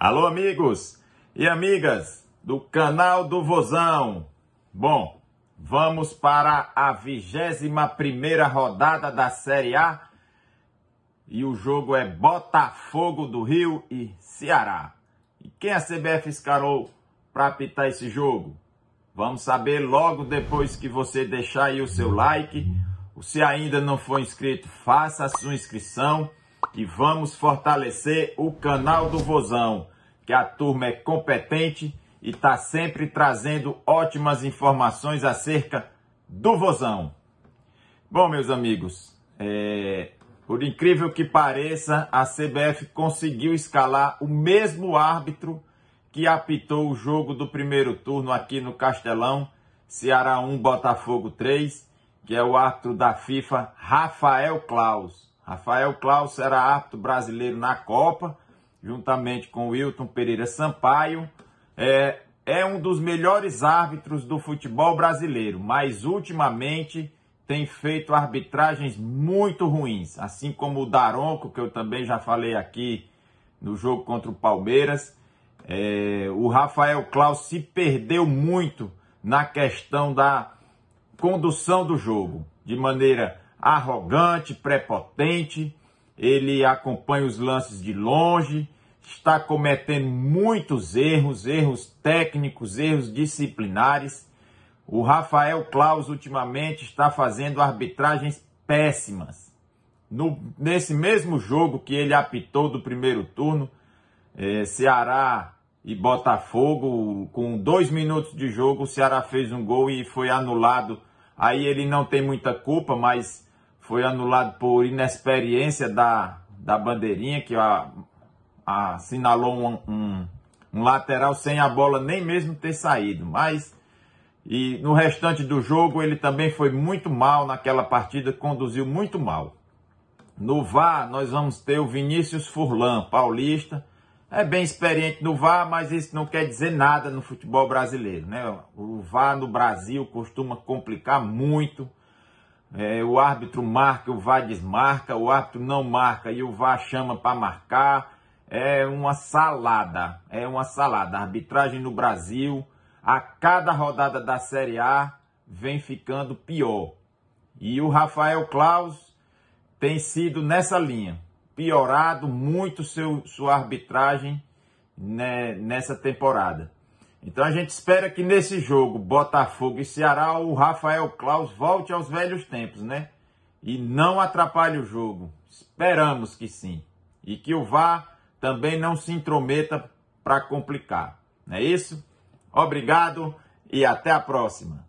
Alô, amigos e amigas do canal do Vozão. Bom, vamos para a 21 primeira rodada da Série A e o jogo é Botafogo do Rio e Ceará. E quem a CBF escarou para apitar esse jogo? Vamos saber logo depois que você deixar aí o seu like. Se ainda não for inscrito, faça a sua inscrição e vamos fortalecer o canal do Vozão, que a turma é competente e está sempre trazendo ótimas informações acerca do Vozão. Bom, meus amigos, é, por incrível que pareça, a CBF conseguiu escalar o mesmo árbitro que apitou o jogo do primeiro turno aqui no Castelão, Ceará 1, Botafogo 3, que é o árbitro da FIFA, Rafael Claus. Rafael Claus será árbitro brasileiro na Copa, juntamente com Wilton Pereira Sampaio. É, é um dos melhores árbitros do futebol brasileiro, mas ultimamente tem feito arbitragens muito ruins, assim como o Daronco, que eu também já falei aqui no jogo contra o Palmeiras. É, o Rafael Claus se perdeu muito na questão da condução do jogo, de maneira arrogante, prepotente, ele acompanha os lances de longe, está cometendo muitos erros, erros técnicos, erros disciplinares. O Rafael Claus ultimamente está fazendo arbitragens péssimas. No, nesse mesmo jogo que ele apitou do primeiro turno, é, Ceará e Botafogo, com dois minutos de jogo, o Ceará fez um gol e foi anulado. Aí ele não tem muita culpa, mas foi anulado por inexperiência da, da bandeirinha, que a, a, assinalou um, um, um, lateral sem a bola nem mesmo ter saído. Mas e no restante do jogo ele também foi muito mal naquela partida, conduziu muito mal. No VAR nós vamos ter o Vinícius Furlan, paulista. É bem experiente no VAR, mas isso não quer dizer nada no futebol brasileiro. Né? O VAR no Brasil costuma complicar muito é, o árbitro marca, o VAR desmarca, o árbitro não marca e o VAR chama para marcar. É uma salada, é uma salada. A arbitragem no Brasil, a cada rodada da Série A, vem ficando pior. E o Rafael Claus tem sido nessa linha, piorado muito seu, sua arbitragem né, nessa temporada. Então a gente espera que nesse jogo Botafogo e Ceará o Rafael Claus volte aos velhos tempos, né? E não atrapalhe o jogo. Esperamos que sim. E que o VAR também não se intrometa para complicar. Não é isso? Obrigado e até a próxima.